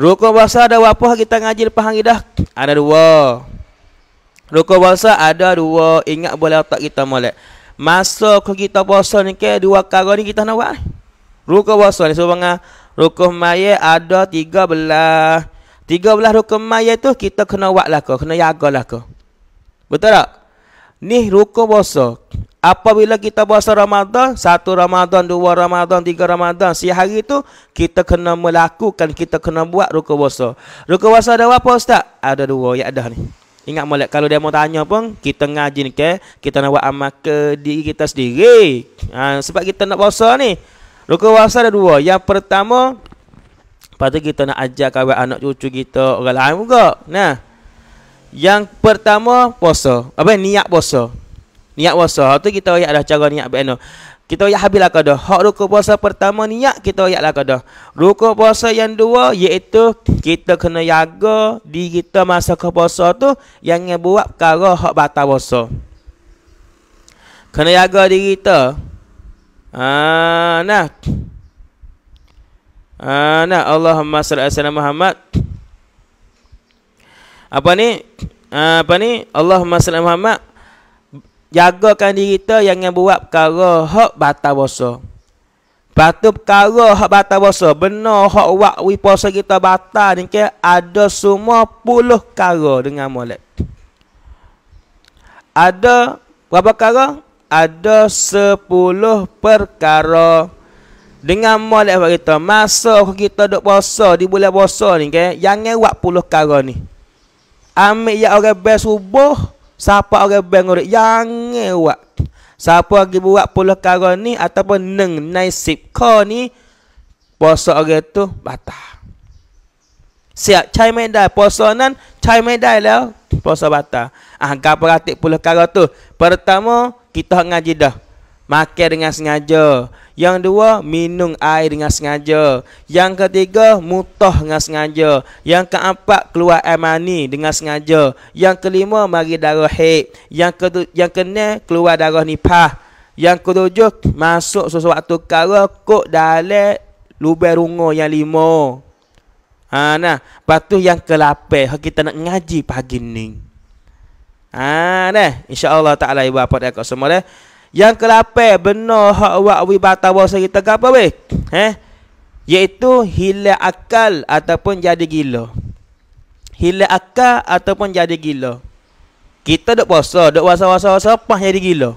Rukun puasa ada apa kita ngaji lepas hang idah? Ada dua. Rukun puasa ada dua. Ingat boleh otak kita molek. Masa ke kita puasa ni ke dua perkara ni kita nak buat. Rukun puasa ni sebenarnya rukun maya ada tiga belah. Tiga belah rukun maya tu kita kena buat lah ke, kena jaga lah ke. Betul tak? Ni rukun puasa. Apabila kita puasa Ramadan, satu Ramadan, dua Ramadan, tiga Ramadan, si hari tu kita kena melakukan, kita kena buat rukun puasa. Rukun puasa ada apa ustaz? Ada dua yang ada ni. Ingat molek kalau dia mau tanya pun kita ngaji ni ke, kita nak buat amal ke diri kita sendiri. Ha, sebab kita nak puasa ni. Rukun puasa ada dua. Yang pertama Lepas kita nak ajak kawan anak cucu kita Orang lain juga Nah yang pertama puasa. Apa niat puasa. Niat puasa. tu kita ayat dah cara niat beno. Kita ayat habis lah Hak rukuk puasa pertama niat kita ayat lah kada. Rukuk puasa yang dua iaitu kita kena jaga di kita masa ke puasa tu yang buat perkara hak batal puasa. Kena jaga di kita. Ah nah. Ah nah Allahumma salli ala Muhammad apa ni ah, apa ni Allahumma salli Muhammad jagakan diri kita yang buat perkara hak batal puasa batu perkara hak batal puasa benar hak wak wi puasa kita batal ni ke ada semua puluh perkara dengan molek ada berapa perkara ada sepuluh perkara dengan molek kita masa kita dok puasa di bulan puasa ni ke jangan buat puluh perkara ni Ambil ya orang bel subuh Siapa orang bel ngurik Jangan buat Siapa lagi buat puluh kara ni Ataupun neng naisip kau ni Puasa orang tu batal Siap cai medai Puasa nan cai medai lah Puasa batal Ah, Gapa ratik puluh kara tu Pertama kita ngaji dah Makan dengan sengaja yang dua minum air dengan sengaja. Yang ketiga mutah dengan sengaja. Yang keempat keluar air mani dengan sengaja. Yang kelima mari darah haid. Yang ke yang keenam keluar darah nipah. Yang ketujuh masuk sesuatu kala kok dalam lubang rungo yang lima. Ha nah, patu yang kelapai ha, kita nak ngaji pagi ni. Ha nah, insya-Allah taala ibu apa dekat semua dah. Yang ke-8 benar hak awak wi batawa sari tegak apa weh? Eh? Yaitu hilang akal ataupun jadi gila. Hilang akal ataupun jadi gila. Kita dok puasa, dok wasa-wasa sapah jadi gila.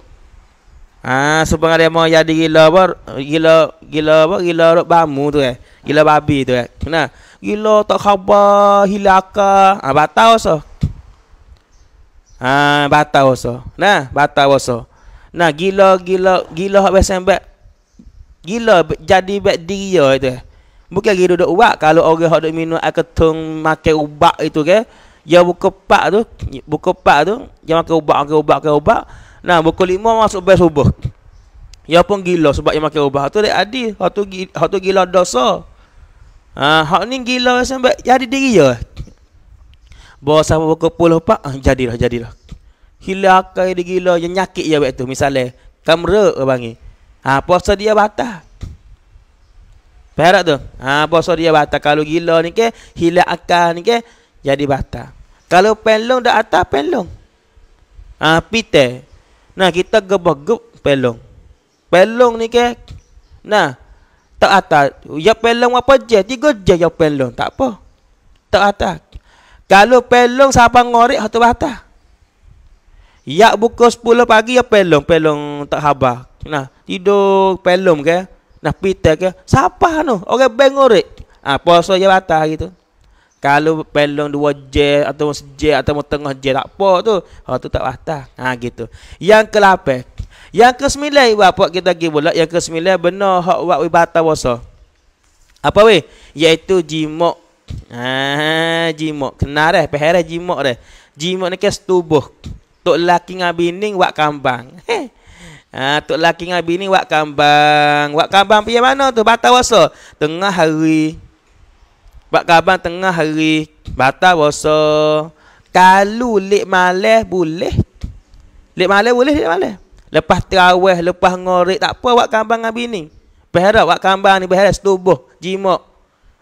Ah, ha, sebab ada mau jadi gila apa? Gila gila apa? Gila rok bamu tu eh. Gila babi tu eh. Nah, gila tak khabar, hilang akal. Ah, ha, batau so. Ah, ha, batau so. Nah, batau so. Nah gila gila gila hak biasa ambat. Gila jadi bad diri itu. Bukan lagi duduk uak kalau orang hak duk minum air ketung makan ubat itu ke. Ya buka pak tu, buku pak tu, dia makan ubat, makan ubat, makan ubat. Nah buku lima masuk bas subuh. Ya pun gila sebab dia makan ubat. Tu dia adil. Hak tu hak tu gila dosa. Ah ha, hak ni gila sampai jadi diri Bawa sama buku puluh pak, jadilah jadilah hilakai dia gila yang nyakit dia waktu misalnya kamera ke bangi ha puasa dia batal Perak tu. Ha puasa dia batal kalau gila ni ke hilak akal ni ke jadi batal. Kalau pelong dah atas pelong. Ha pite. Nah kita gebah gebegup pelong. Pelong ni ke nah tak atas. Ya pelong apa je? Tiga je ya pelong. Tak apa. Tak atas. Kalau pelong siapa ngorek satu batal. Ya buka 10 pagi ya pelong, pelong tak habar. Nah, tidur pelong ke? Nah, pita ke? Siapa no? Orang bengorek. Ah, puasa je batal gitu. Kalau pelong dua je atau seje atau tengah je tak apa tu. Ha tu tak batal. Ha gitu. Yang ke-8. Yang ke-9 apa kita pergi pula? Yang ke-9 benar hak buat ibadah puasa. Apa we? Yaitu jimak. Ha ah, jimak. Kenal dah, peherah jimak dah. Jimak ni kes tubuh. Tok laki dengan bini buat kambang. Ha, tok laki dengan bini buat kambang. Buat kambang pergi mana tu? Batal puasa. Tengah hari. Buat kambang tengah hari. Batal puasa. Kalau lek malah boleh. Lek malah boleh, lek malah. Lepas terawih, lepas ngorek, tak apa buat kambang dengan bini. Berharap buat kambang ni, berharap setubuh, jimok.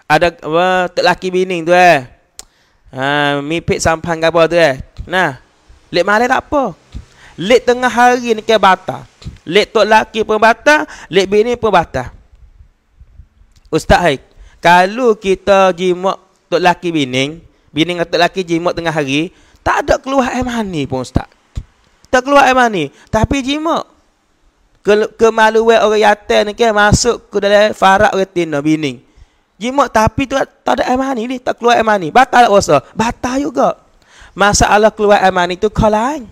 Ada uh, tok laki bini tu eh. Ha, mipik sampang apa tu eh. Nah, Lek malam tak apa. lek tengah hari ni ke batal. lek tok laki pun batal. lek bini pun batal. Ustaz Haik. Kalau kita jimat tok laki bini. Bini dengan tok laki jimat tengah hari. Tak ada keluar air mani pun Ustaz. Tak keluar air mani. Tapi jimat. Kemaluan orang yatir ni kan masuk ke dalam farak orang tina bini. Jimat tapi tu tak ada air mani ni. Tak keluar air mani. Batal tak puasa? Batal juga. Masalah keluar aman itu kalah, lain.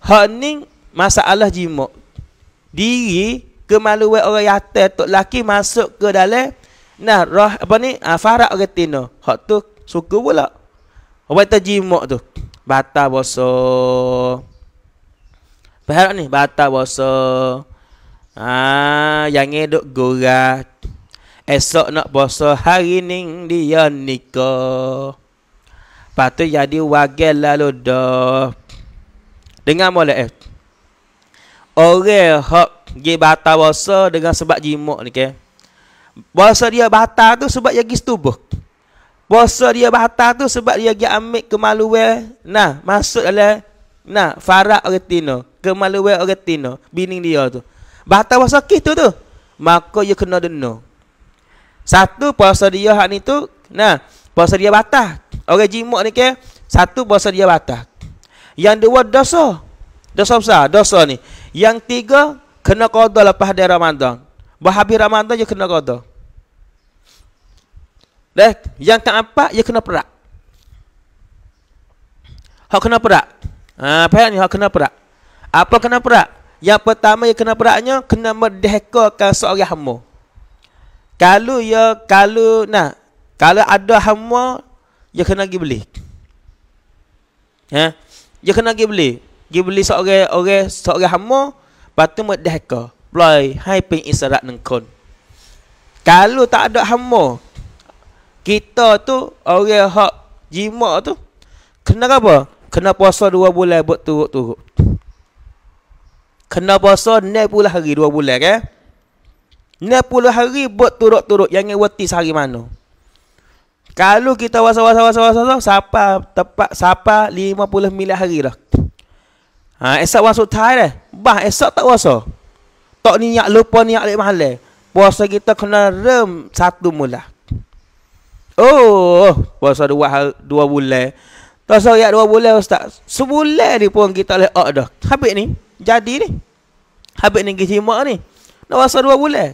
Hening masalah jima. Diri kemaluan orang yata tu laki masuk ke dalam nah roh apa ni ah, farak orang Hak tu suku pula. Apa tu jima tu? bata boso, Bahar ni bata boso, Ah yang edok gurah. Esok nak boso hari ning dia nikah patut jadi wagel lalu dah dengan boleh eh orang hak gi batal puasa dengan sebab jimak ni ke puasa dia batal tu sebab dia gi setubuh puasa dia batal tu sebab dia gi ambil kemaluan nah masuk dalam nah farak retina kemaluan retina bini dia tu batal puasa kita tu maka dia kena denda satu puasa dia hak ni tu nah puasa dia batal. Orang jimat ni ke, satu puasa dia batal. Yang dua dosa. Dosa besar, dosa ni. Yang tiga, kena kodoh lepas dari Ramadan. Berhabis Ramadan je kena kodoh. Dah, yang tak apa, dia kena perak. Hak kena perak. apa ha, yang ni hak kena perak? Apa kena perak? Yang pertama yang kena peraknya kena merdekakan seorang hamba. Kalau ya kalau nah kalau ada hamwa, dia kena pergi beli. Ha? Dia kena pergi beli. Dia beli seorang orang seorang hamwa, lepas tu mat dahka. hai pin isarat nengkon. Kalau tak ada hamwa, kita tu orang hak jima tu kena apa? Kena puasa dua bulan buat turut-turut. Kena puasa ni pula hari dua bulan kan? Eh? Ni pula hari buat turut-turut yang wati sehari mana? Kalau kita wasa-wasa-wasa-wasa-wasa Sapa tepat Sapa 50 milik hari dah ha, Esok wasa utai dah Bah esok tak wasa Tak niat lupa niat lep mahal Puasa kita kena rem Satu mula Oh Puasa dua, dua bulan Puasa ya dua bulan ustaz Sebulan ni pun kita boleh ok dah Habis ni Jadi ni Habis ni kita kisimak ni Nak wasa dua bulan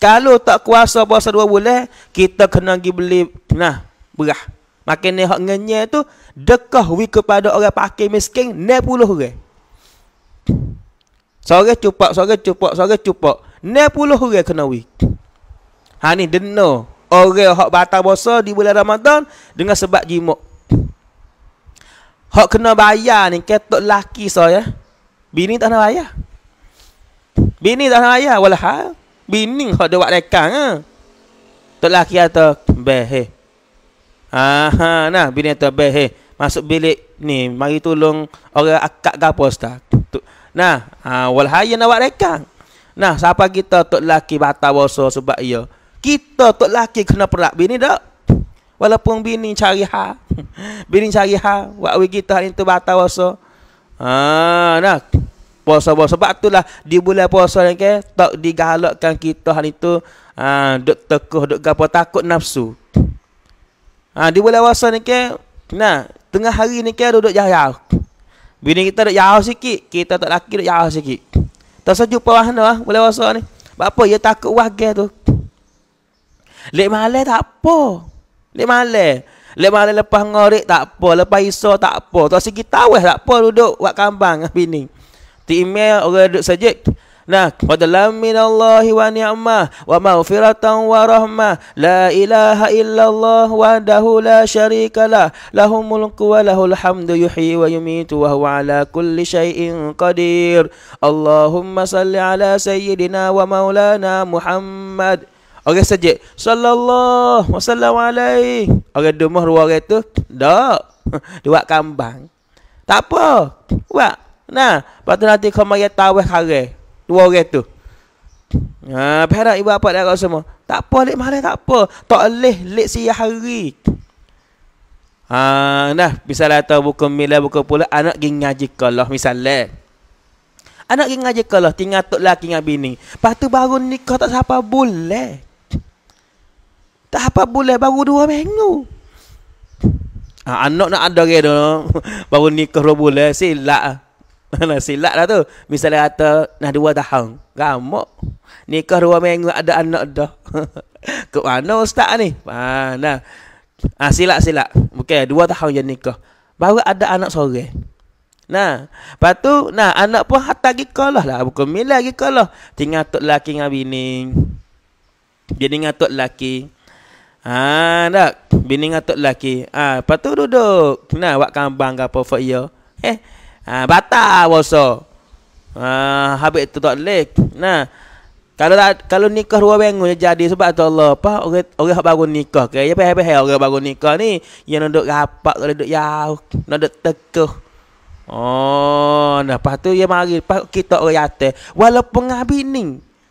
kalau tak kuasa puasa dua bulan, kita kena pergi beli nah berah. Makin ni hak ngenye tu dekah wi kepada orang pakai miskin 60 orang. Sore cupak, sore cupak, sore cupak. puluh orang kena wi. Ha ni denno orang hak batal puasa di bulan Ramadan dengan sebab jimok. Hak kena bayar ni ketuk laki saya. Bini tak nak bayar. Bini tak nak bayar walhal. Bini kau dia buat rekang ha. Tok laki kata Beh Aha, nah bini kata Beh Masuk bilik ni Mari tolong Orang akak ke apa ustaz Nah ha, Walhaya nak buat rekang Nah siapa kita Tok laki batal bosa sebab ia Kita tok laki kena perak bini tak Walaupun bini cari ha Bini cari ha Buat kita itu tu batal bosa ha, Ah, nah puasa puasa sebab itulah di bulan puasa ni kan tak digalakkan kita hari tu ha duk tekuh duk gapo takut nafsu ha di bulan puasa ni kan nah tengah hari ni kan duduk jauh-jauh bini kita duduk jauh sikit kita tak laki duduk jauh sikit tak sejuk pa wahna lah, bulan puasa ni apa ya takut wahge tu lek malam tak apa lek malam lek malam lepas ngorek tak apa lepas iso tak apa tak sikit tawes tak apa duduk buat kambang bini di email orang duduk sajid Nah, pada lamin Allah wa ni'mah wa maghfiratan wa rahmah. La ilaha illallah wa dahu la syarika lah. Lahum mulku wa lahul hamdu yuhi wa yumitu wa huwa ala kulli syai'in qadir. Allahumma salli ala sayyidina wa maulana Muhammad. Orang sajid. Sallallahu wasallam alaihi. Orang demah ruang itu. Tak. Dia buat kambang. Tak apa. Buat. Nah, patut nanti kau mari tahu eh kare. Dua orang tu. Ha, perak ibu apa dah kau semua. Tak apa lek mari tak apa. Tak leh lek si hari. Ha, nah, misalnya tahu buku mila buku pula anak gi ngaji kalah misalnya. Anak gi ngaji kalah tinggal tu laki ngan bini. Patu baru nikah tak siapa boleh. Tak apa boleh baru dua minggu. Ha, anak nak ada ke dah. baru nikah dua bulan. Silap lah. Nah, silap lah tu. Misalnya kata, nah dua tahun. Ramak. Nikah dua minggu ada anak dah. Ke mana ustaz ni? Ah, nah. Ah, silap, silap. Bukan, dua tahun je nikah. Baru ada anak sore. Nah, lepas tu, nah anak pun hatta lagi kalah lah. Bukan mila lagi kalah. Tinggal tok laki dengan bini. Dia dengan tok laki. Ah, nak. Bini dengan tok laki. Ah, lepas tu duduk. Nah, buat kambang ke apa-apa. Ya. Eh, Ha, batal puasa. Ha, habis tu tak boleh. Nah. Kalau tak, kalau nikah dua bengu jadi sebab tu Allah apa orang orang baru nikah ke ya pe pe orang baru nikah ni yang nak duk rapat tak duk jauh nak duk tekuh oh nah lepas tu dia mari lepas kita orang yate walaupun ngabi ni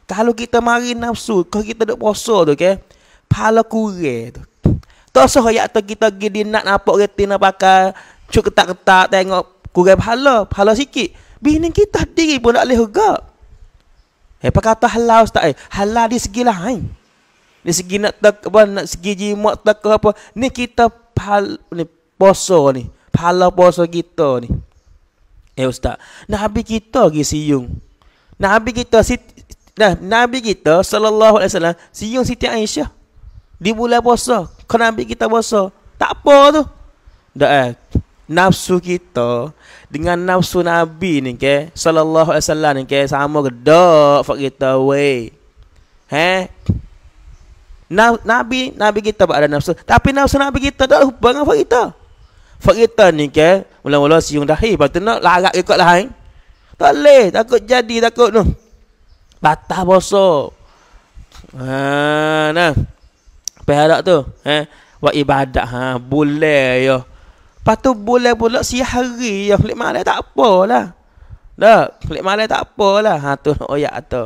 kalau kita mari nafsu kalau kita duk puasa tu ke pala kurang tu tak usah ayat kita gidi nak nampak retina pakai cuk ketak-ketak tengok Kurai pahala, pahala sikit. Bini kita diri pun tak boleh hergap. Eh, apa kata halal ustaz? Eh? Halal di segi lain. Di segi nak tak apa, nak segi jimat tak apa. Ni kita pahala, ni poso ni. Pahala poso kita ni. Eh ustaz, Nabi kita pergi siung. Nabi kita, si, nah, Nabi kita sallallahu alaihi wasallam siung Siti Aisyah. Di bulan poso. Kenapa Nabi kita poso? Tak apa tu. Dah eh, nafsu kita dengan nafsu Nabi ni ke sallallahu alaihi wasallam ni ke sama gedak fak kita wei. He? Na, nabi Nabi kita ada nafsu tapi nafsu Nabi kita dak hubung dengan fak kita. Fak kita ni ke mula-mula siung dahi patut nak larat ikut lah hein? Eh? Tak leh takut jadi takut tu. Batah boso. Ha nah. Pehadak tu, he? Wa ibadah ha boleh yo. Ya. Lepas tu boleh pula si hari ya klik malam tak apalah. Dah, klik malam tak apalah. Ha tu oyak oh, tu.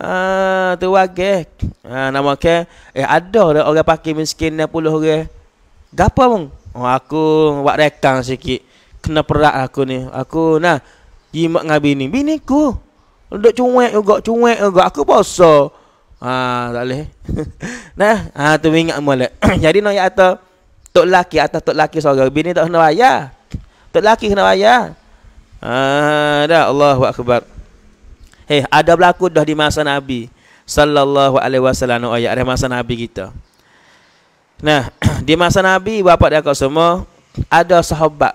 Ha tu wage. Ha nama ke eh ada dah orang pakai miskin 60 orang. Gapo bang? Oh aku buat rekam sikit. Kena perak aku ni. Aku nah jimat ngabi bini. Bini ku. Duduk cuek juga, cuek juga. Aku bosok. Ha tak boleh. nah, ha tu ingat molek. Jadi nak no, ya atau Tok laki atas tok laki seorang. Bini tak kena bayar. Tok laki kena bayar. Ah, dah Allahu akbar. Hei, ada berlaku dah di masa Nabi sallallahu alaihi wasallam ayat oh, di masa Nabi kita. Nah, di masa Nabi bapa dia kau semua ada sahabat.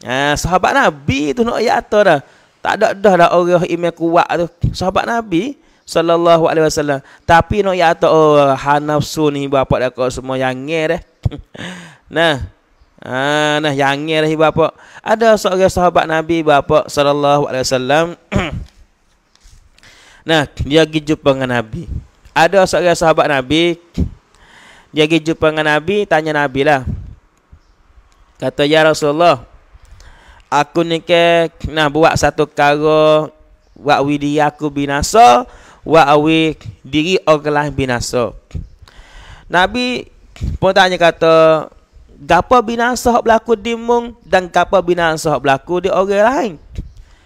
Ah, sahabat Nabi tu nak ayat atau dah. Tak ada dah dah orang imam kuat tu. Sahabat Nabi sallallahu alaihi wasallam tapi no ya tu oh, hanafsu ni bapak dak semua yang ngir eh. nah ah nah yang ngir eh, bapak ada seorang sahabat nabi bapak sallallahu alaihi wasallam nah dia pergi jumpa dengan nabi ada seorang sahabat nabi dia pergi jumpa dengan nabi tanya nabi lah kata ya rasulullah aku ni ke nah buat satu kara buat widi aku binasa wa awi diri oglah binasa nabi pun tanya kata gapo binasa berlaku di mung dan gapo binasa berlaku di orang lain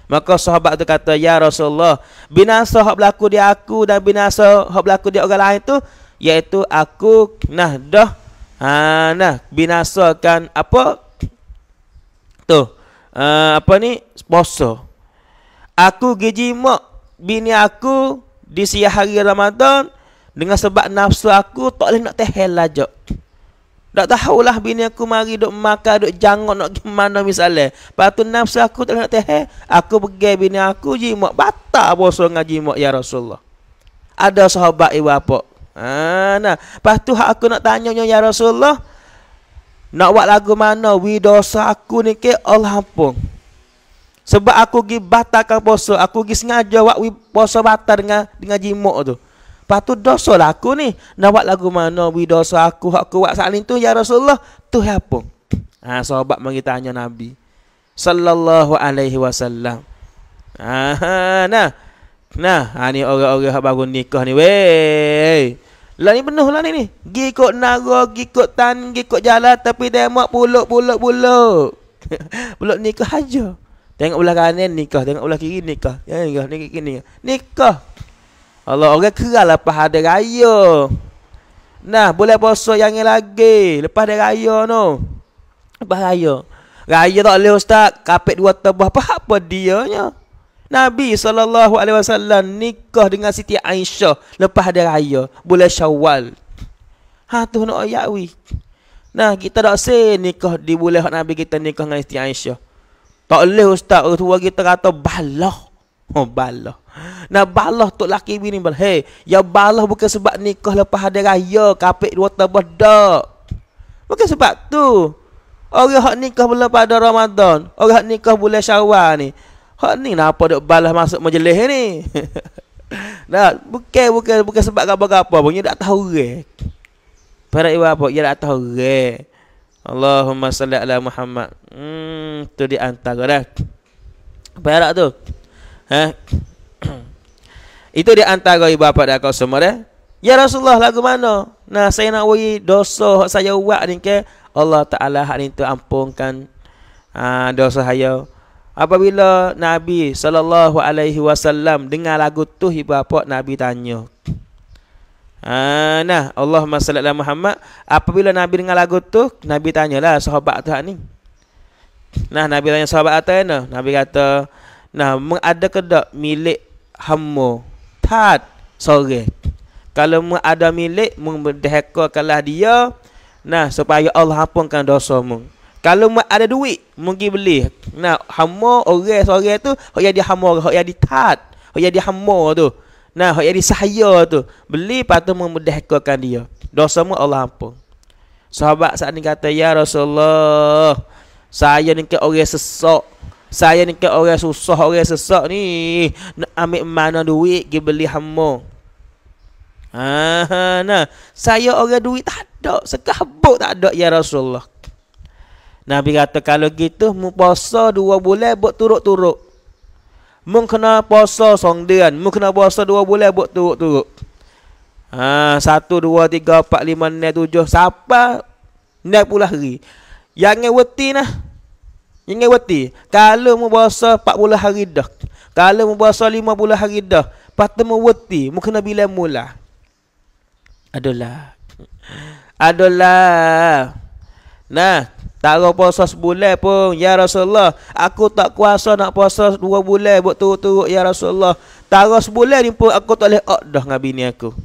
maka sahabat tu kata ya rasulullah binasa berlaku di aku dan binasa berlaku di orang lain tu iaitu aku nah dah ha, nah binasakan apa tu uh, apa ni sposo aku gejimak bini aku di siang hari Ramadan dengan sebab nafsu aku tak boleh nak tehel lajak. Tak tahulah bini aku mari duk makan, duk jangok nak gimana misalnya. Lepas tu nafsu aku tak nak tehe. Aku pergi bini aku jimak. Batak bosan dengan jimak ya Rasulullah. Ada sahabat ibu apa? Ha, nah. Lepas tu aku nak tanya ya Rasulullah. Nak buat lagu mana? Widosa aku ni ke Allah ampun. Sebab aku gi batalkan puasa, aku gi sengaja buat puasa batal dengan dengan jimak tu. Lepas tu dosa lah aku ni. Nak buat lagu mana bi dosa aku hak aku buat saling tu ya Rasulullah, tu apa? Ha sahabat mari tanya Nabi sallallahu alaihi wasallam. Ha, nah. Ha, nah, ha ni orang-orang baru nikah ni weh. Lah ni penuh lah ni ni. Gi kok nara, gi kok tan, gi kok jalan tapi demo buluk-buluk-buluk. Buluk nikah aja. Tengok belah kanan nikah, tengok belah kiri nikah. Ya nikah, nikah kini. Nikah. Allah orang kerah lah lepas ada raya. Nah, boleh puasa yang lagi lepas ada raya no. Lepas raya. Raya tak boleh ustaz, kapit dua tebah apa apa dianya. Nabi sallallahu alaihi wasallam nikah dengan Siti Aisyah lepas ada raya, bulan Syawal. Ha tu nak no, ayat Nah, kita dak sen nikah di bulan Nabi kita nikah dengan Siti Aisyah. Tak boleh ustaz tu bagi terata balah. Oh balah. Nah balah tok laki bini bal. Hey, ya balah bukan sebab nikah lepas hari raya kapek dua tabah dak. Bukan sebab tu. Orang hak nikah bulan pada Ramadan, orang hak nikah bulan Syawal ni. Hak ni napa dok balah masuk majlis ni? nah, bukan bukan bukan sebab apa-apa pun dia tak tahu ke. Para ibu apa dia tak tahu ke. Allahumma salli ala Muhammad. Hmm, tu di antara dah. Perak tu. Ha? itu di antara ibu bapa dah kau semua dah. Ya Rasulullah lagu mana? Nah, saya nak wei dosa saya buat ni ke Allah Taala hak ni tu ampunkan uh, dosa saya. Apabila Nabi sallallahu alaihi wasallam dengar lagu tu ibu bapa Nabi tanya. Ah, nah Allahumma salli ala Muhammad apabila Nabi dengar lagu tu Nabi tanyalah sahabat tu ni. Nah Nabi tanya sahabat tu nah Nabi kata nah ada ke dak milik hamu tat sore. Kalau mu ada milik memdehakakanlah dia nah supaya Allah ampunkan dosa mu. Kalau mu ada duit mungkin beli. Nah hamu orang sore tu hok jadi hamu hok jadi tat hok dia hamu tu. Nah, hak jadi tu. Beli patut memudahkan dia. Dosa semua Allah ampun. Sahabat saat ni kata, Ya Rasulullah, saya ni ke orang sesok. Saya ni ke orang susah, orang sesak ni nak Ambil mana duit pergi beli hamba Aha, nah. Saya orang duit tak ada Sekabuk tak ada ya Rasulullah Nabi kata kalau gitu Mu puasa dua bulan buat turuk-turuk Mung kena puasa song dian. Mung kena puasa dua bulan buat turut-turut. Ha, satu, dua, tiga, empat, lima, enam, tujuh. Siapa? Enam pula hari. Yang ingin berhenti nah. Yang ingin berhenti. Kalau mu puasa empat puluh hari dah. Kalau mu puasa lima puluh hari dah. Lepas tu mu berhenti. Mu kena bila mula. Adalah. Adalah. Nah. Tak Taruh puasa sebulan pun Ya Rasulullah Aku tak kuasa nak puasa dua bulan Buat turut-turut Ya Rasulullah Taruh sebulan ni pun Aku tak boleh dah dengan bini aku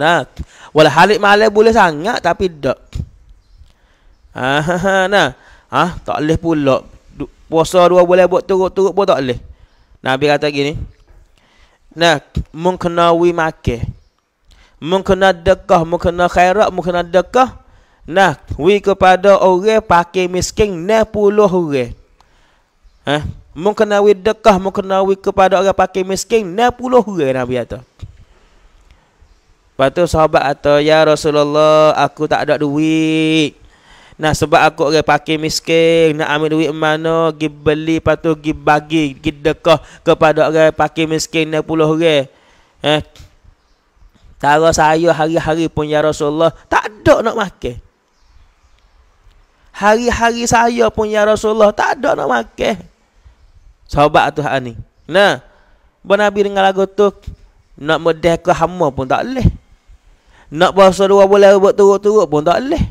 Nah Walau halik malam boleh sangat Tapi tak Ha, ha, ha nah. ha Tak boleh pula Puasa dua bulan Buat turut-turut pun tak boleh Nabi kata gini Nah Mungkinawi makin Mungkinawi dekah Mungkinawi khairat Mungkinawi dekah Nah, wi kepada orang pakai miskin 60 orang. Eh, ha? mungkin nak wi dekah, mungkin nak wi kepada orang pakai miskin 60 orang Nabi kata. Patut sahabat atau Ya Rasulullah, aku tak ada duit. Nah sebab aku orang pakai miskin nak ambil duit mana gi beli patu gi bagi gi dekah kepada orang pakai miskin 60 orang. Eh. Ha? Tara saya hari-hari pun ya Rasulullah tak ada nak makan. Hari-hari saya pun ya Rasulullah tak ada nak makan. Sahabat tu hak ni. Nah. Ba Nabi dengar lagu tu nak medah ke hama pun tak leh. Nak bahasa dua boleh buat turut-turut pun tak leh.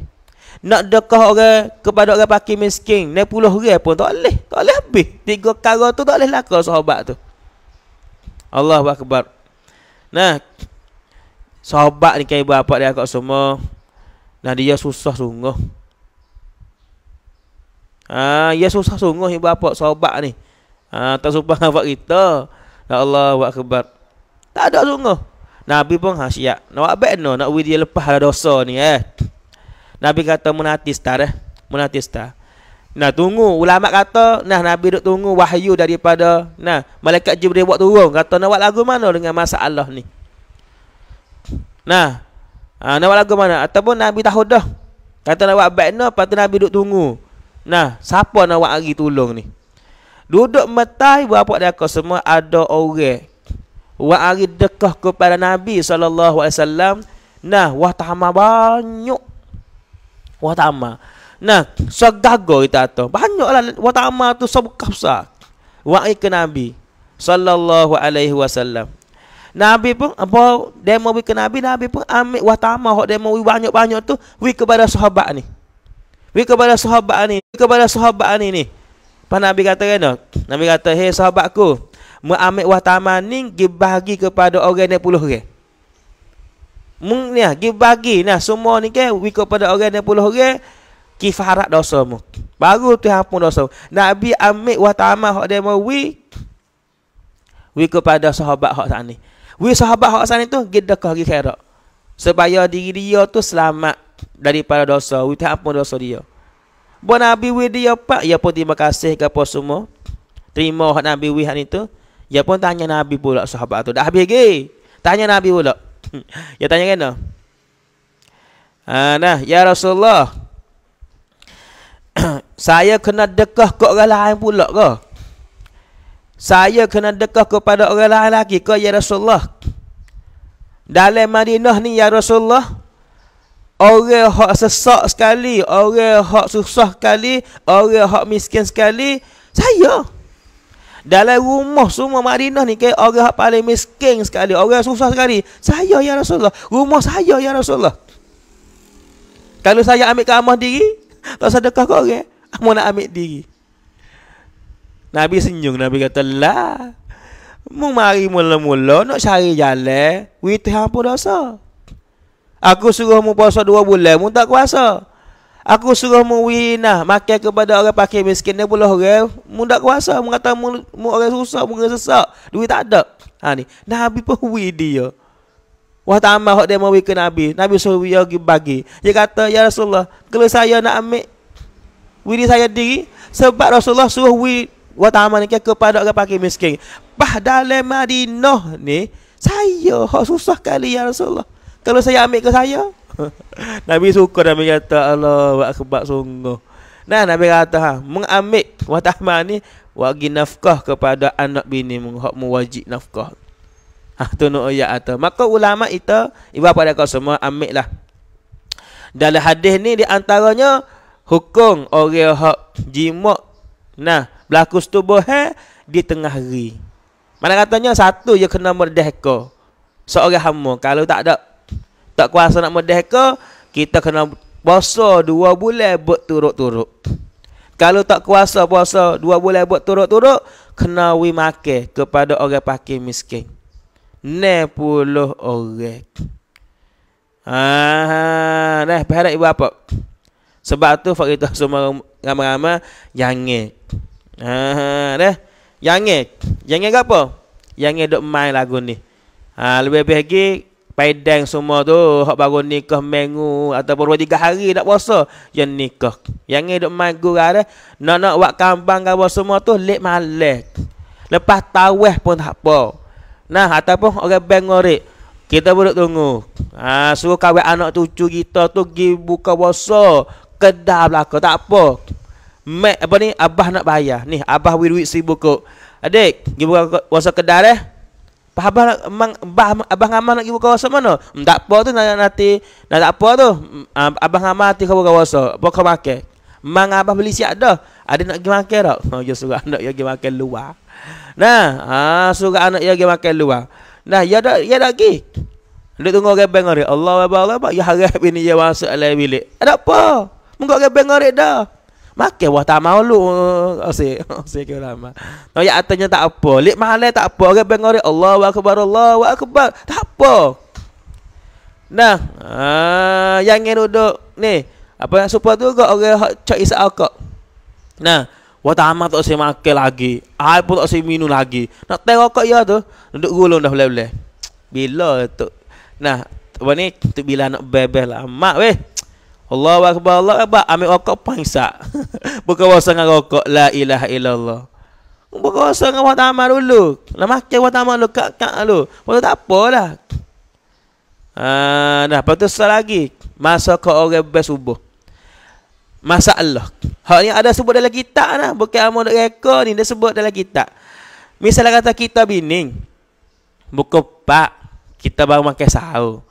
Nak dekah orang kepada orang pakai miskin, nak puluh ribu pun tak leh. Tak leh habis. Tiga kara tu tak leh laku sahabat tu. Allah akbar. Nah. Sahabat ni kaya bapak dia kat semua. Nah dia susah sungguh. Ah ya susah sungguh ibu bapa sobat ni. Ah tak sumpah buat kita. Ya Allah buat kebat. Tak ada sungguh. Nabi pun ha siap. Nak buat baik no, nak bagi dia lepas lah dosa ni eh. Nabi kata menati star eh. Menati star. Nah tunggu ulama kata nah Nabi duk tunggu wahyu daripada nah malaikat Jibril buat turun kata nak buat lagu mana dengan masalah ni. Nah, ha, nak buat lagu mana? Ataupun Nabi tahu dah. Kata nak buat baik no, lepas Nabi duk tunggu. Nah, siapa nak buat hari tolong ni? Duduk metai berapa dia semua ada orang. Buat hari dekah kepada Nabi Sallallahu Alaihi Wasallam. Nah, wah tamah banyak. Wah tamah. Nah, segaga kita tu. Banyaklah wah tamah tu sebuah besar. Wahai ke Nabi sallallahu alaihi wasallam. Nabi pun apa demo wi ke Nabi, Nabi pun ambil wah tamah hok demo wi banyak-banyak tu wi kepada sahabat ni. Pergi kepada sahabat ni. Pergi kepada sahabat ni ni. Lepas Nabi kata kan? Nabi kata, hei sahabatku. Mu'amik wa taman ni dibagi kepada orang yang puluh orang. Mung ni lah, dibagi ni lah, semua ni ke, Pergi kepada orang yang puluh orang. Kifarat dosa mu. Baru tu hampun dosa. Nabi amik wa taman hak dia mau pergi. Pergi kepada sahabat hak sana ni. Pergi sahabat hak sana tu, gedekah pergi Supaya diri dia tu selamat daripada dosa Kita apa dosa dia Buat Nabi wih dia pak Ya pun terima kasih kepada semua Terima hak Nabi wih hak itu Ya pun tanya Nabi pula sahabat itu. Dah habis lagi Tanya Nabi pula Ya tanya kena ha, Nah Ya Rasulullah Saya kena dekah ke orang lain pula ke Saya kena dekah kepada orang lain lagi ke Ya Rasulullah dalam Madinah ni ya Rasulullah Orang hak sesak sekali, orang hak susah sekali, orang hak miskin sekali, saya. Dalam rumah semua Madinah ni kaya orang hak paling miskin sekali, orang susah sekali, saya ya Rasulullah. Rumah saya ya Rasulullah. Kalau saya ambil kamar diri, tak sedekah ke orang, kamu nak ambil diri. Nabi senyum, Nabi kata, lah. Mu mari mula-mula nak cari jalan, witih apa dosa. Aku suruh mu puasa dua bulan, mu tak kuasa. Aku suruh mu winah, makan kepada orang pakai miskin, dia puluh orang, mu tak kuasa. Mu kata mu, mu orang susah, mu sesak. Duit tak ada. Ha ni. Nabi pun wi dia. Wah tamah hak dia mau ke Nabi. Nabi suruh dia pergi bagi. Dia kata, Ya Rasulullah, kalau saya nak ambil wiri saya diri, sebab Rasulullah suruh wi wah tamah ni kepada orang pakai miskin. Bah dalam Madinah ni, saya hak susah kali Ya Rasulullah. Kalau saya ambil ke saya Nabi suka Nabi kata Allah Buat kebab sungguh Nah Nabi kata ha, Mengambil Watahmah ni Wagi nafkah kepada anak bini Menghak muwajib nafkah ha, tu nak ayat atau Maka ulama kita Ibu apa dia semua Ambil lah Dalam hadis ni Di antaranya Hukum orang hak jimat Nah Berlaku setubuh Di tengah hari Mana katanya Satu je kena merdeka Seorang hamba Kalau tak ada tak kuasa nak medah kita kena puasa dua bulan buat turut-turut. Kalau tak kuasa puasa dua bulan buat turut-turut, kena we make kepada orang pakai miskin. Ne puluh orang. Ah, nah, pada ibu apa? Sebab tu fakta semua ramai-ramai jangit. Ah, dah. Jangit. Jangit apa? Jangit dok main lagu ni. Ah, ha, lebih -lebih Paidang semua tu Hak baru nikah mengu atau dua tiga hari tak puasa Yang nikah Yang ni duk main gurah dah Nak-nak buat kambang apa semua tu Lek malik. Lepas taweh pun tak apa Nah ataupun orang bank ngorek Kita pun tunggu ha, Suruh kawin anak cucu kita tu Gi buka puasa Kedah belakang tak apa Mek apa ni Abah nak bayar Ni abah duit sibuk kok Adik Gi buka puasa kedah dah eh? Pak abah nak mang abah abang ngamah nak pergi kawasan mana? Hmm, tak apa tu nak nanti. Nak tak apa tu. Hmm, abah ngamah nanti kau kawasan. Apa kau makan? Mang abah beli siak dah. Ada nak pergi makan Oh, ya suruh anak yang pergi makan luar. Nah, ha suruh anak yang pergi makan luar. Nah, ya dah ya dah pergi. Duduk tunggu orang bengar Allah Allah Allah. Ya harap ini dia masuk dalam bilik. apa. Muka orang bengar dia dah. Makan buah tak mau lu Asyik Asyik ke ulama Oh ya atanya tak apa Lik mahalai tak apa Orang bengari Allah wa akbar Allah wa akbar Tak apa Nah uh, Yang ni duduk Ni Apa yang super tu kok Orang hak cok isa kok Nah Wah tak amat tak usah makan lagi Air pun tak usah minum lagi Nak tengok kok ya tu Duduk gulung dah boleh-boleh Bila tu Nah Apa ni Tu bila nak bebeh lah Mak weh Allah akbar, Allahu akbar. Ambil rokok pangsak. Berkawasan dengan rokok la ilaha illallah. Berkawasan dengan buat amal dulu. Lah makan buat amal dulu kak kak dulu. Pasal tak apalah. Ah, nah, patut sesal lagi. Masa kau orang best subuh. Allah. Hal ni ada sebut dalam kitab lah. Bukan amal nak rekod ni. Dia sebut dalam kitab. Misalnya kata kita bining. Buka pak. Kita baru makan sahur.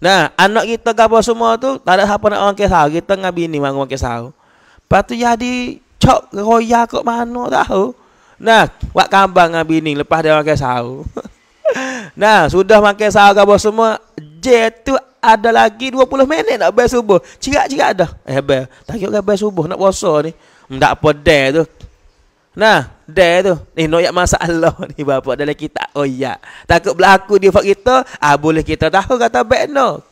Nah, anak kita gapo semua tu tak ada siapa nak orang kisah. Kita dengan bini mak orang kisah. Lepas jadi cok roya kok mana tahu. Nah, Wak kambang dengan bini lepas dia orang kisah. nah, sudah makan sahur gapo semua, je tu ada lagi 20 minit nak bayar subuh. Cirak-cirak dah. Eh, bayar. Tak kira bayar subuh nak puasa ni. Hmm, tak apa tu. Nah, dah tu. Ni eh, noyak masalah ni bapak dalam kita. Oh ya. Takut berlaku dia buat kita, ah boleh kita tahu kata baik no.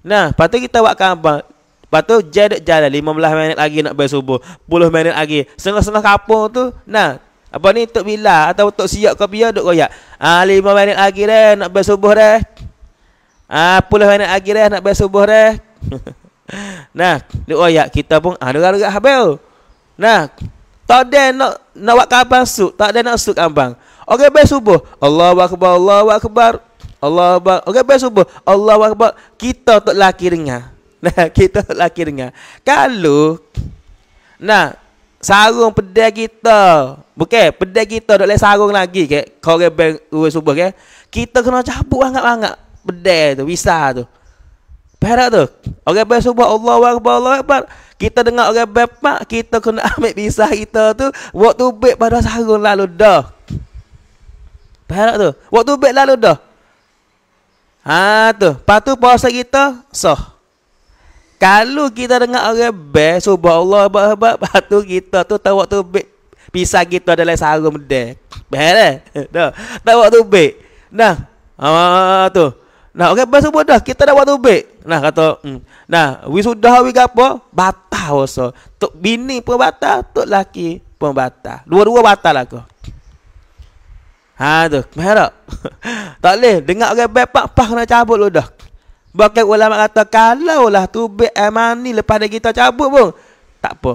Nah, patu kita buat kampar. Patu jeda jalan 15 minit lagi nak bayar subuh. 10 minit lagi. Setengah-setengah kapur tu. Nah, apa ni tok bila atau tok siap ke biar duk koyak. Ah 5 minit lagi dah nak bayar subuh dah. Ah 10 minit lagi dah nak bayar subuh dah. nah, duk koyak kita pun ah gara-gara habel. Nah, tak ada nak nak buat kabang suk. Tak ada nak suk kabang. Okey baik subuh. Allahu Akbar, Allahu Akbar. Allahu Akbar. Orang baik subuh. Allahu Akbar. Kita tak laki dengar. Nah, kita tak laki dengar. Kalau nah, sarung pedai kita. Bukan, pedai kita tak boleh sarung lagi ke. Kau orang baik subuh ke. Kita kena cabut hangat-hangat pedai tu, wisah tu. Perak tu. Okey baik subuh. Allahu Akbar, Allahu Akbar. Allah Akbar. Kita dengar orang bapak Kita kena ambil pisah kita tu Waktu baik pada sarung lalu dah Faham tak tu? Waktu baik lalu dah Ha tu Lepas tu puasa kita Soh kalau kita dengar orang baik, subah Allah hebat lepas tu kita tu tahu waktu baik, pisah kita adalah sarung dek. Baik eh? tak? Tahu waktu baik. Nah, ha, tu. Nah, orang okay, sebut dah, kita dah waktu baik. Nah, kata, mm. nah, wis sudah wis apa? Batal so. Tok bini pun batal, tok laki pun batal. Dua-dua batal aku. Ha tu, merah. tak leh dengar orang okay, baik pak kena cabut lu dah. Bukan ulama kata kalau lah tu baik amani lepas dia kita cabut pun. Tak apa.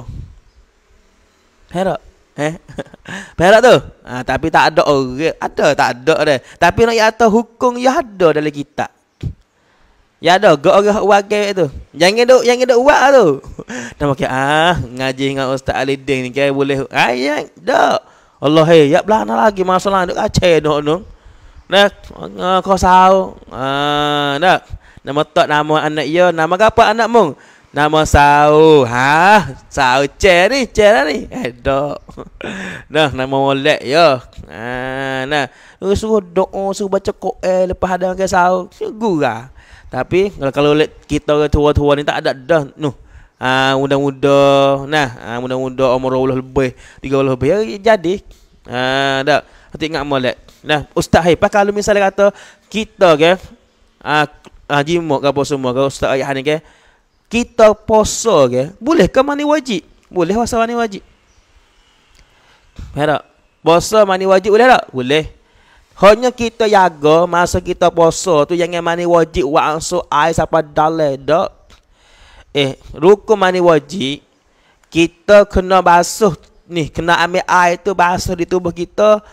Merah. Eh? Perak tu. Ha, tapi tak ada orang. Oh, ada tak ada dia. Tapi nak atas hukum ya ada dalam kita. Ya ada go orang wagai tu. Jangan duk jangan duk uak tu. nama makan ah ngaji dengan Ustaz Ali Ding ni kan boleh ayat ah, dak. Allah hey, eh, ya belah lagi masalah duk aceh duk nun. Nak ah, kau sao? Ah dak. Nama tak nama anak ya, nama apa anak mung? Nama Sao ha? Sao Che ni Che lah ni Edok Nah nama molek yo ha, Nah Dia suruh doa oh, Suruh baca koe Lepas ada ke Sao Segura lah. Tapi Kalau kalau kita tua-tua ni Tak ada dah Nuh Ah muda-muda nah ah muda-muda umur Allah lebih tiga Allah lebih ya, jadi ah dak hati ingat molek nah ustaz hai pakai kalau misalnya kata kita ah, ah, ke ah uh, haji apa semua kalau ustaz ayah ni ke kita puasa ke boleh ke mani wajib boleh puasa mani wajib Faham tak? Puasa mani wajib boleh tak? Boleh. Hanya kita jaga masa kita puasa tu jangan mani wajib wa ansu ai siapa dalai dak. Eh, rukun mani wajib kita kena basuh ni, kena ambil air tu basuh di tubuh kita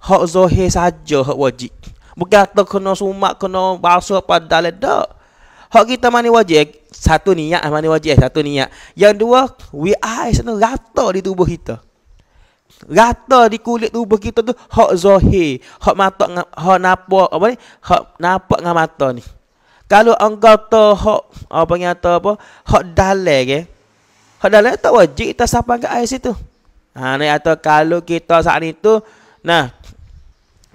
hak zahir saja hak wajib. Bukan kita kena sumak kena basuh pada dalai dak. Hak kita mana wajib satu niat lah mana wajib satu niat. Yang dua we are sana rata di tubuh kita. Rata di kulit tubuh kita tu hak zohi, hak mata hak napa apa ni? Hak napa dengan mata ni. Kalau engkau tu hak apa nyata apa? Hak dalam ke? Hak dalam tak wajib kita sapa ke air situ. Ha ni atau kalau kita saat ni tu nah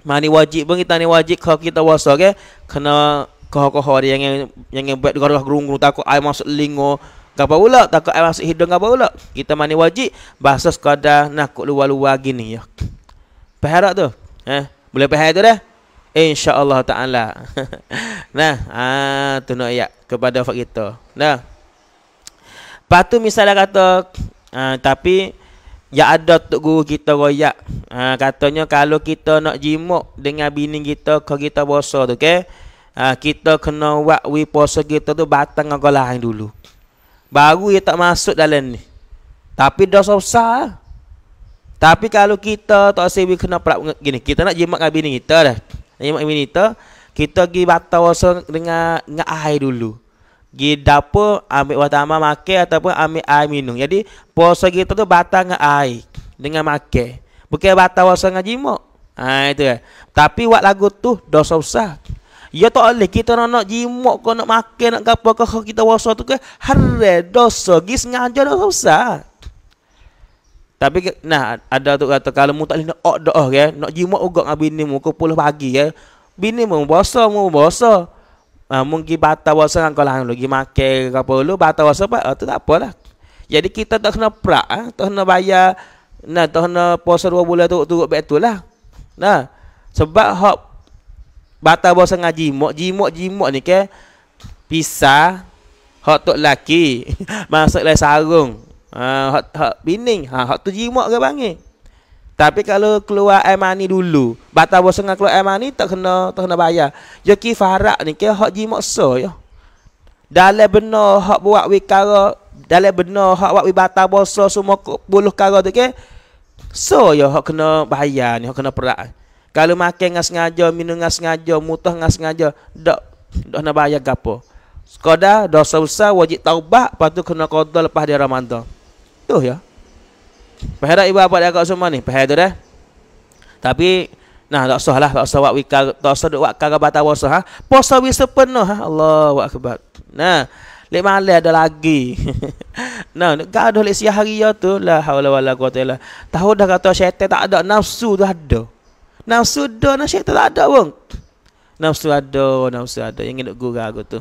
mana wajib pun kita ni wajib kalau kita wasa ke kena kau kau hari yang yang yang buat gerah gerung-gerung kau air masuk lingo. Gapa pula takut air masuk hidung gapa pula. Kita mana wajib bahasa sekadar kau luar-luar gini ya. Perharap tu. Eh, boleh perharap tu dah. Insya-Allah taala. nah, ah tu nak ya kepada fak kita. Nah. Patu misalnya kata ah, tapi Ya ada tu guru kita royak. Ha, katanya kalau kita nak jimat dengan bini kita kalau kita bosa tu okey ha, kita kena buat wi puasa kita tu batang dengan lain dulu. Baru dia tak masuk dalam ni. Tapi dosa besar. Tapi kalau kita tak sibuk kena perap gini, kita nak jimat dengan kita dah. Jimat dengan kita, kita pergi batal puasa dengan dengan air dulu. Gi dapur ambil watama makan ataupun ambil air minum. Jadi puasa kita tu batang dengan air dengan makan. Bukan batal puasa dengan jimat. Ha itu ya. Tapi buat lagu tu dosa besar. Ya tak boleh kita nak, nak jimak ke nak makan nak apa ke kita wasa tu ke hare dosa gi sengaja dosa besar. Tapi nah ada tu kata kalau mu tak boleh nak ok doa oh, ya, ke nak jimak juga dengan bini mu ke puluh pagi ke ya. bini mu bosa mu bosa. Uh, ah, mungkin batal puasa kan kalau hang lagi makan ke apa lu batal puasa apa ah, tu tak apalah. Jadi kita tak kena prak ah, tak kena bayar nah tak kena puasa 2 bulan tu tu betul lah. Nah, sebab hak Bata bahasa dengan jimok jimok jimok ni ke pisah hak tu laki masuk lai sarung ha hak hak bining ha tu jimok ke bangi tapi kalau keluar air mani dulu bata bahasa dengan keluar air mani tak kena tak kena bayar yo kifarak ni ke hak jimok so yo dalam benar hak buat wikara dalam benar hak buat batal bahasa semua puluh kara tu ke so yo hak kena bayar ni hak kena perak kalau makan dengan sengaja, minum dengan sengaja, mutah dengan sengaja, tak tak nak bayar gapo. Sekada dosa besar wajib taubat, lepas tu kena qada lepas dia Ramadan. Tu ya. Pahala ibu bapa dia agak semua ni, pahala tu dah. Tapi nah tak usah lah, tak usah buat wika, tak usah buat kagak batal puasa ha. Puasa wis sepenuh ha. Allahu akbar. Nah, lek malam ada lagi. nah, gak ada lek siang hari ya tu lah, haula wala quwata Tahu dah kata syaitan tak ada nafsu tu ada. Nafsu ada nasihat tak ada pun. Nafsu ada, nafsu ada. Yang nak gurau aku tu.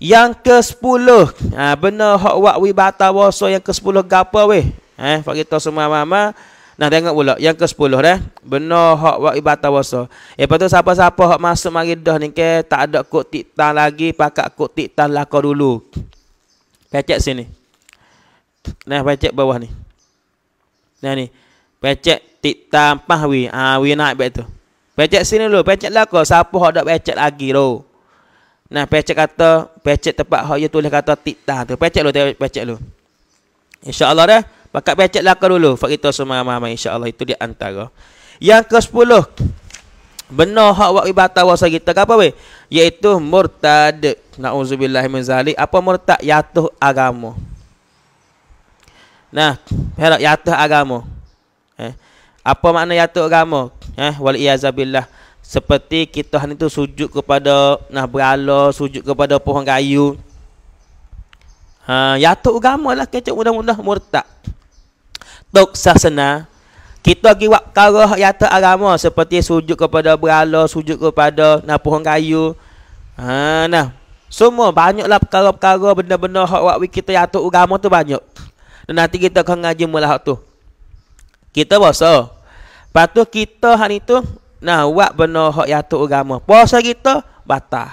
Yang ke sepuluh, Ha, benar hak wak wi bata waso yang ke sepuluh, gapa weh. Ha, eh, Pak kita semua mama. Nah tengok pula yang ke sepuluh, dah. Benar hak wak wi bata Eh patu siapa-siapa hak masuk mari dah ni ke tak ada kok titan lagi pakak kok titan lako dulu. Pecek sini. Nah pecek bawah ni. Nah ni. Pecek tik tam pah wi ha ah, naik baik tu pecek sini dulu pecek lah ke siapa hok dak pecek lagi tu nah pecek kata pecek tempat hok dia tulis kata tik tam tu pecek lu pecek lu insyaallah dah pakat pecek lah ke dulu fak itu semua mama insyaallah itu dia antara yang ke sepuluh, benar hak wak ibadah wasa kita apa weh iaitu murtad naudzubillah min zalik apa murtad jatuh agama nah hendak jatuh agama eh apa makna yatuk agama? Eh, wal iazabilah. Seperti kita hari itu sujud kepada nah berala, sujud kepada pohon kayu. Ha, yatuk agama lah kecik mudah-mudah murtad. Tok sasana. Kita lagi buat perkara yatuk agama seperti sujud kepada berala, sujud kepada nah pohon kayu. Ha, nah. Semua banyaklah perkara-perkara benda-benda hak wak kita yatuk agama tu banyak. Dan nanti kita akan ngaji mula tu kita puasa. patu kita hari itu nak buat benda hak yatu agama. Puasa kita batal.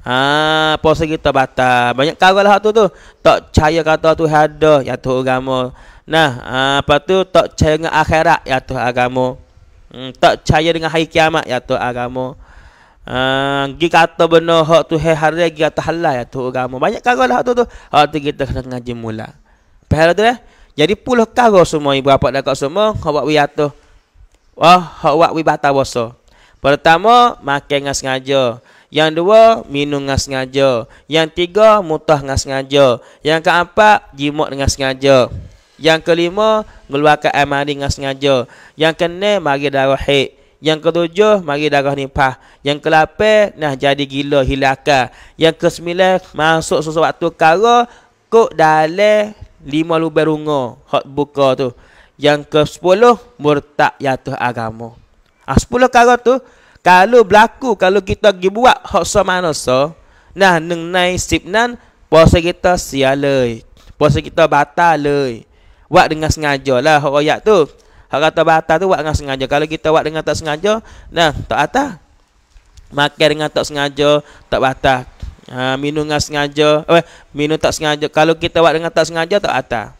Ha, puasa kita batal. Banyak kawal lah hak tu tu. Tak percaya kata tu ada yatu agama. Nah, ha, apa tak percaya dengan akhirat yatu agama. Hmm, tak percaya dengan hari kiamat yatu agama. Ha, gi kata benda hak tu hai hari gi kata halal yatu agama. Banyak kawal lah hak tu tu. Hak tu kita kena ngaji mula. Pahala tu eh? Ya? Jadi puluh karo semua ibu dah kau semua hak buat wiato. Wah, hak buat wi batal puasa. Pertama, makan dengan sengaja. Yang dua, minum ngas ngajo, Yang tiga, mutah ngas ngajo, Yang keempat, jimat ngas ngajo, Yang kelima, ngeluarkan ke mani ngas ngajo, Yang kene magi darah he, Yang ketujuh, mari darah nipah. Yang kelapan, nah jadi gila hilaka, Yang kesembilan, masuk sesuatu kara kok dalam lima lubang runga hot buka tu. Yang ke sepuluh murtak jatuh agama. Ah sepuluh kali tu kalau berlaku kalau kita pergi buat hak so. nah neng nai sipnan puasa kita sialoi. Puasa kita batal lei. Buat dengan sengaja lah hot ayat tu. Hak kata batal tu buat dengan sengaja. Kalau kita buat dengan tak sengaja nah tak atas. Makan dengan tak sengaja tak batal. Ha, minum dengan sengaja. Eh, minum tak sengaja. Kalau kita buat dengan tak sengaja, tak atas.